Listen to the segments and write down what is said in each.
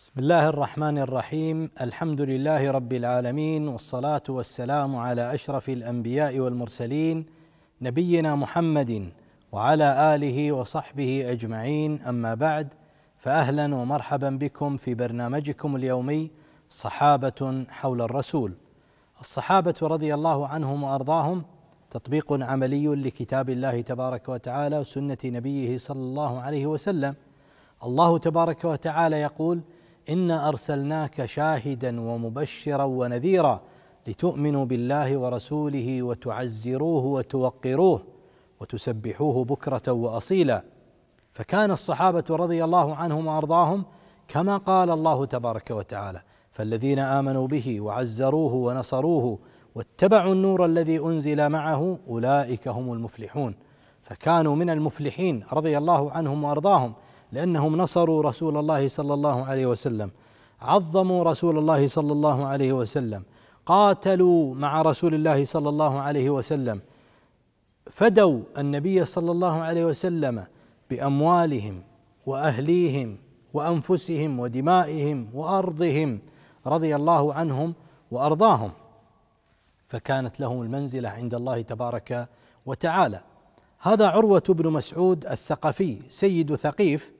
بسم الله الرحمن الرحيم الحمد لله رب العالمين والصلاه والسلام على اشرف الانبياء والمرسلين نبينا محمد وعلى اله وصحبه اجمعين اما بعد فاهلا ومرحبا بكم في برنامجكم اليومي صحابه حول الرسول الصحابه رضي الله عنهم وارضاهم تطبيق عملي لكتاب الله تبارك وتعالى وسنه نبيه صلى الله عليه وسلم الله تبارك وتعالى يقول انا ارسلناك شاهدا ومبشرا ونذيرا لتؤمنوا بالله ورسوله وتعزروه وتوقروه وتسبحوه بكره واصيلا فكان الصحابه رضي الله عنهم وارضاهم كما قال الله تبارك وتعالى فالذين امنوا به وعزروه ونصروه واتبعوا النور الذي انزل معه اولئك هم المفلحون فكانوا من المفلحين رضي الله عنهم وارضاهم لأنهم نصروا رسول الله صلى الله عليه وسلم عظموا رسول الله صلى الله عليه وسلم قاتلوا مع رسول الله صلى الله عليه وسلم فدوا النبي صلى الله عليه وسلم باموالهم واهليهم وانفسهم ودمائهم وارضهم رضي الله عنهم وارضاهم فكانت لهم المنزله عند الله تبارك وتعالى هذا عروه بن مسعود الثقفي سيد ثقيف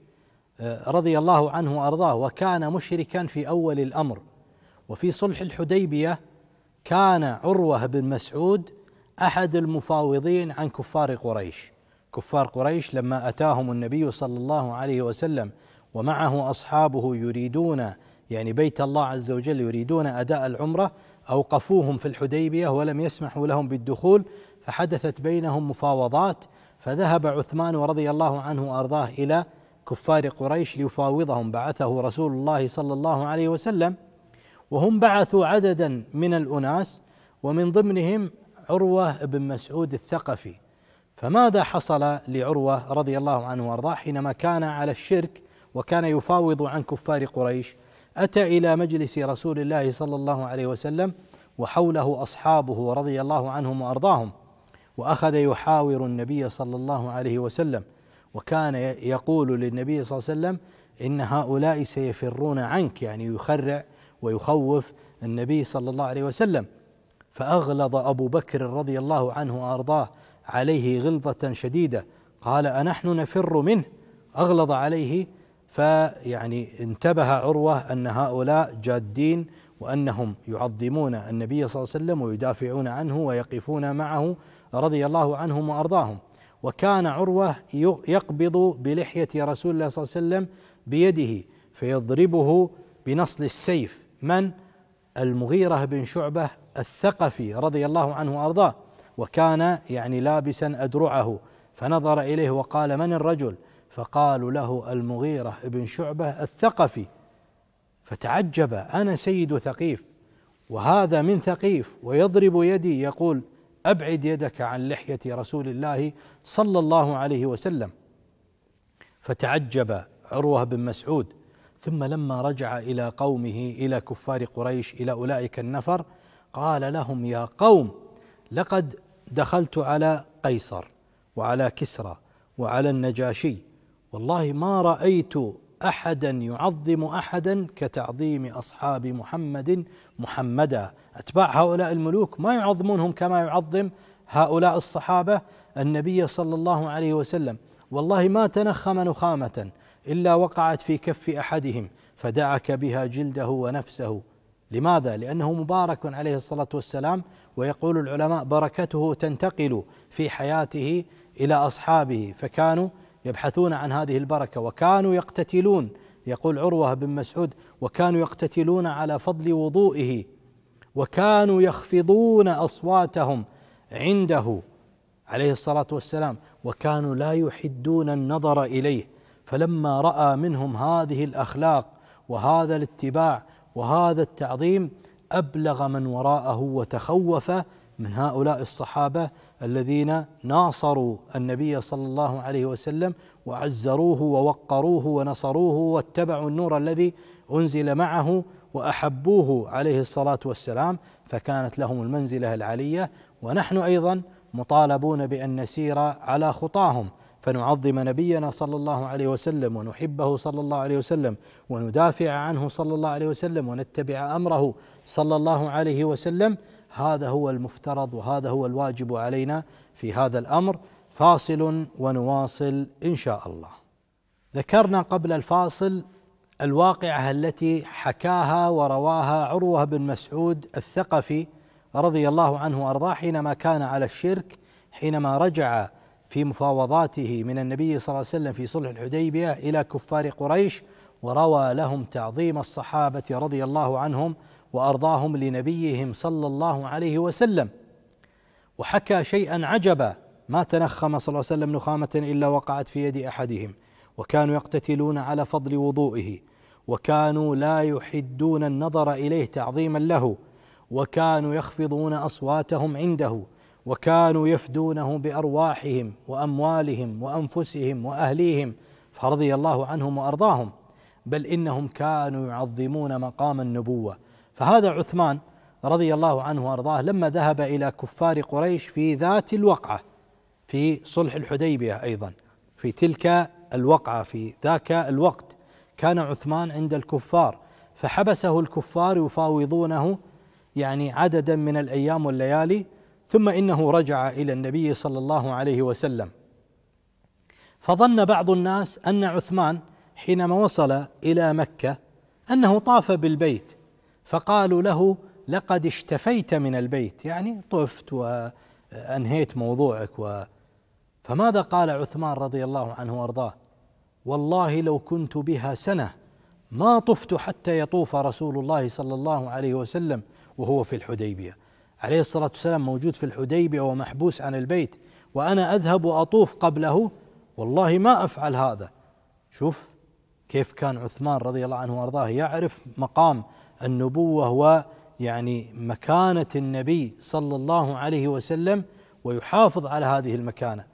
رضي الله عنه وارضاه وكان مشركا في اول الامر وفي صلح الحديبيه كان عروه بن مسعود احد المفاوضين عن كفار قريش كفار قريش لما اتاهم النبي صلى الله عليه وسلم ومعه اصحابه يريدون يعني بيت الله عز وجل يريدون اداء العمره اوقفوهم في الحديبيه ولم يسمحوا لهم بالدخول فحدثت بينهم مفاوضات فذهب عثمان رضي الله عنه وارضاه الى كفار قريش ليفاوضهم بعثه رسول الله صلى الله عليه وسلم وهم بعثوا عددا من الأناس ومن ضمنهم عروة بن مسعود الثقفي فماذا حصل لعروة رضي الله عنه وارضاه حينما كان على الشرك وكان يفاوض عن كفار قريش أتى إلى مجلس رسول الله صلى الله عليه وسلم وحوله أصحابه رضي الله عنهم وأرضاهم وأخذ يحاور النبي صلى الله عليه وسلم وكان يقول للنبي صلى الله عليه وسلم إن هؤلاء سيفرون عنك يعني يخرع ويخوف النبي صلى الله عليه وسلم فأغلظ أبو بكر رضي الله عنه وأرضاه عليه غلظة شديدة قال أنحن نفر منه أغلظ عليه فيعني انتبه عروة أن هؤلاء جادين وأنهم يعظمون النبي صلى الله عليه وسلم ويدافعون عنه ويقفون معه رضي الله عنهم وأرضاهم وكان عروة يقبض بلحية رسول الله صلى الله عليه وسلم بيده فيضربه بنصل السيف من المغيرة بن شعبة الثقفي رضي الله عنه وأرضاه وكان يعني لابسا أدرعه فنظر إليه وقال من الرجل فقالوا له المغيرة بن شعبة الثقفي فتعجب أنا سيد ثقيف وهذا من ثقيف ويضرب يدي يقول ابعد يدك عن لحيه رسول الله صلى الله عليه وسلم فتعجب عروه بن مسعود ثم لما رجع الى قومه الى كفار قريش الى اولئك النفر قال لهم يا قوم لقد دخلت على قيصر وعلى كسرى وعلى النجاشي والله ما رايت احدا يعظم احدا كتعظيم اصحاب محمد محمدا اتباع هؤلاء الملوك ما يعظمونهم كما يعظم هؤلاء الصحابه النبي صلى الله عليه وسلم والله ما تنخم نخامه الا وقعت في كف احدهم فدعك بها جلده ونفسه لماذا؟ لأنه مبارك عليه الصلاة والسلام ويقول العلماء بركته تنتقل في حياته إلى أصحابه فكانوا يبحثون عن هذه البركه وكانوا يقتتلون يقول عروه بن مسعود وكانوا يقتتلون على فضل وضوئه وكانوا يخفضون اصواتهم عنده عليه الصلاه والسلام وكانوا لا يحدون النظر اليه فلما راى منهم هذه الاخلاق وهذا الاتباع وهذا التعظيم ابلغ من وراءه وتخوف من هؤلاء الصحابه الذين ناصروا النبي صلى الله عليه وسلم وعزروه ووقروه ونصروه واتبعوا النور الذي انزل معه واحبوه عليه الصلاه والسلام فكانت لهم المنزله العليه ونحن ايضا مطالبون بان نسير على خطاهم فنعظم نبينا صلى الله عليه وسلم ونحبه صلى الله عليه وسلم وندافع عنه صلى الله عليه وسلم ونتبع امره صلى الله عليه وسلم هذا هو المفترض وهذا هو الواجب علينا في هذا الامر فاصل ونواصل ان شاء الله. ذكرنا قبل الفاصل الواقعه التي حكاها ورواها عروه بن مسعود الثقفي رضي الله عنه وارضاه حينما كان على الشرك حينما رجع في مفاوضاته من النبي صلى الله عليه وسلم في صلح الحديبيه الى كفار قريش وروى لهم تعظيم الصحابه رضي الله عنهم وارضاهم لنبيهم صلى الله عليه وسلم وحكى شيئا عجبا ما تنخم صلى الله عليه وسلم نخامه الا وقعت في يد احدهم وكانوا يقتتلون على فضل وضوئه وكانوا لا يحدون النظر اليه تعظيما له وكانوا يخفضون اصواتهم عنده وكانوا يفدونه بارواحهم واموالهم وانفسهم واهليهم فرضي الله عنهم وارضاهم بل انهم كانوا يعظمون مقام النبوه فهذا عثمان رضي الله عنه وارضاه لما ذهب الى كفار قريش في ذات الوقعه في صلح الحديبيه ايضا في تلك الوقعه في ذاك الوقت كان عثمان عند الكفار فحبسه الكفار يفاوضونه يعني عددا من الايام والليالي ثم انه رجع الى النبي صلى الله عليه وسلم فظن بعض الناس ان عثمان حينما وصل الى مكه انه طاف بالبيت فقالوا له لقد اشتفيت من البيت يعني طفت وانهيت موضوعك و فماذا قال عثمان رضي الله عنه وارضاه والله لو كنت بها سنه ما طفت حتى يطوف رسول الله صلى الله عليه وسلم وهو في الحديبيه عليه الصلاه والسلام موجود في الحديبيه ومحبوس عن البيت وانا اذهب واطوف قبله والله ما افعل هذا شوف كيف كان عثمان رضي الله عنه وارضاه يعرف مقام النبوه ويعني مكانه النبي صلى الله عليه وسلم ويحافظ على هذه المكانه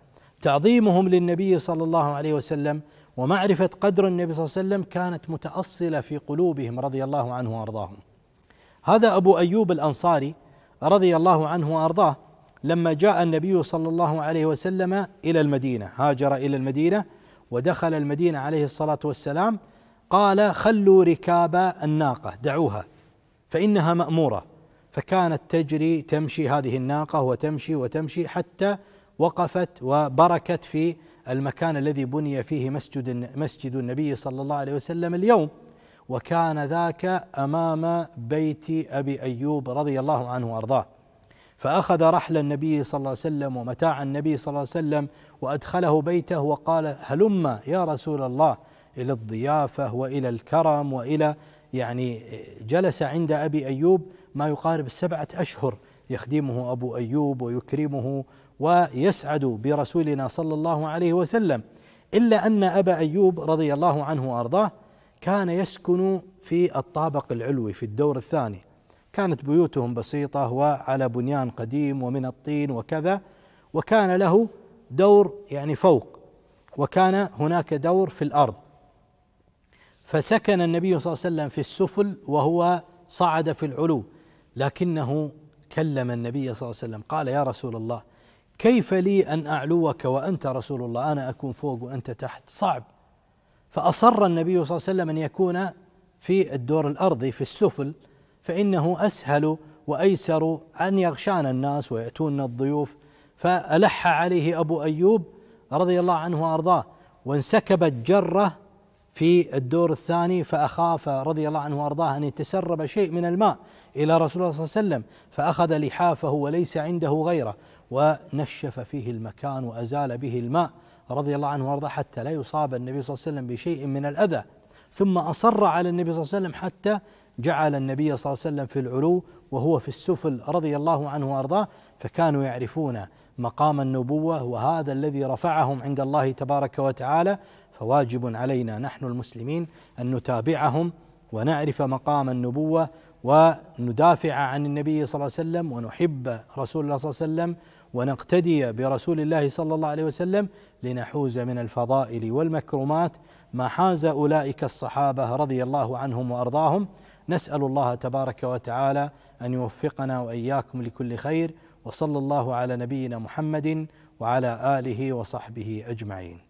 تعظيمهم للنبي صلى الله عليه وسلم ومعرفه قدر النبي صلى الله عليه وسلم كانت متاصله في قلوبهم رضي الله عنه وارضاهم هذا ابو ايوب الانصاري رضي الله عنه وارضاه لما جاء النبي صلى الله عليه وسلم الى المدينه هاجر الى المدينه ودخل المدينة عليه الصلاة والسلام قال خلوا ركاب الناقة دعوها فإنها مأمورة فكانت تجري تمشي هذه الناقة وتمشي وتمشي حتى وقفت وبركت في المكان الذي بني فيه مسجد مسجد النبي صلى الله عليه وسلم اليوم وكان ذاك امام بيت ابي ايوب رضي الله عنه وارضاه فاخذ رحل النبي صلى الله عليه وسلم ومتاع النبي صلى الله عليه وسلم وادخله بيته وقال هلم يا رسول الله الى الضيافه والى الكرم والى يعني جلس عند ابي ايوب ما يقارب السبعه اشهر يخدمه ابو ايوب ويكرمه ويسعد برسولنا صلى الله عليه وسلم الا ان ابا ايوب رضي الله عنه وارضاه كان يسكن في الطابق العلوي في الدور الثاني كانت بيوتهم بسيطه وعلى بنيان قديم ومن الطين وكذا وكان له دور يعني فوق وكان هناك دور في الارض فسكن النبي صلى الله عليه وسلم في السفل وهو صعد في العلو لكنه كلم النبي صلى الله عليه وسلم قال يا رسول الله كيف لي ان اعلوك وانت رسول الله انا اكون فوق وانت تحت صعب فاصر النبي صلى الله عليه وسلم ان يكون في الدور الارضي في السفل فانه اسهل وايسر ان يغشانا الناس وياتون الضيوف فألح عليه أبو أيوب رضي الله عنه وأرضاه وانسكبت جرة في الدور الثاني فأخاف رضي الله عنه وأرضاه أن يتسرب شيء من الماء إلى رسول الله صلى الله عليه وسلم فأخذ لحافه وليس عنده غيره ونشف فيه المكان وأزال به الماء رضي الله عنه وارضاه حتى لا يصاب النبي صلى الله عليه وسلم بشيء من الأذى ثم أصر على النبي صلى الله عليه وسلم حتى جعل النبي صلى الله عليه وسلم في العلو وهو في السفل رضي الله عنه وارضاه فكانوا يعرفون مقام النبوه وهذا الذي رفعهم عند الله تبارك وتعالى فواجب علينا نحن المسلمين ان نتابعهم ونعرف مقام النبوه وندافع عن النبي صلى الله عليه وسلم ونحب رسول الله صلى الله عليه وسلم ونقتدي برسول الله صلى الله عليه وسلم لنحوز من الفضائل والمكرمات ما حاز اولئك الصحابه رضي الله عنهم وارضاهم نسال الله تبارك وتعالى ان يوفقنا واياكم لكل خير وصلى الله على نبينا محمد وعلى اله وصحبه اجمعين